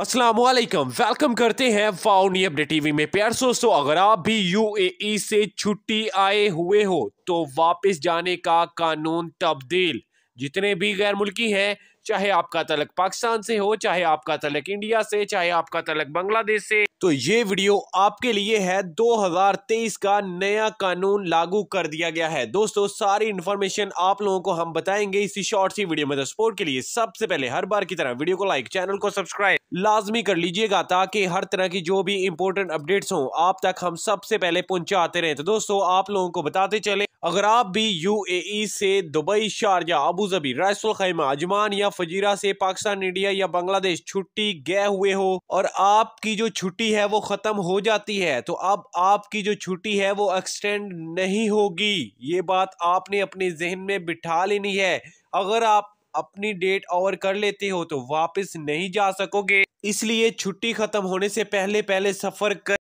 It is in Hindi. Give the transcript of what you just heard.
असलम वेलकम करते हैं फाउनी अपडेट टीवी में प्यार दोस्तों अगर आप भी यूएई से छुट्टी आए हुए हो तो वापस जाने का कानून तब्दील जितने भी गैर मुल्की हैं चाहे आपका तलक पाकिस्तान से हो चाहे आपका तलक इंडिया से चाहे आपका तलक बांग्लादेश से तो ये वीडियो आपके लिए है 2023 का नया कानून लागू कर दिया गया है दोस्तों सारी इन्फॉर्मेशन आप लोगों को हम बताएंगे इसी शॉर्ट सी वीडियो में सपोर्ट तो के लिए सबसे पहले हर बार की तरह वीडियो को लाइक चैनल को सब्सक्राइब लाजमी कर लीजिएगा ताकि हर तरह की जो भी इंपॉर्टेंट अपडेट्स हों आप तक हम सबसे पहले पहुंचाते रहे तो दोस्तों आप लोगों को बताते चले अगर आप भी यूएई e से Dubai Sharjah Abu Dhabi Ras al खैमा Ajman या फजीरा से पाकिस्तान इंडिया या बांग्लादेश छुट्टी गए हुए हो और आपकी जो छुट्टी है वो ख़त्म हो जाती है तो अब आपकी जो छुट्टी है वो एक्सटेंड नहीं होगी ये बात आपने अपने जहन में बिठा लेनी है अगर आप अपनी डेट ओवर कर लेते हो तो वापस नहीं जा सकोगे इसलिए छुट्टी ख़त्म होने से पहले पहले सफ़र कर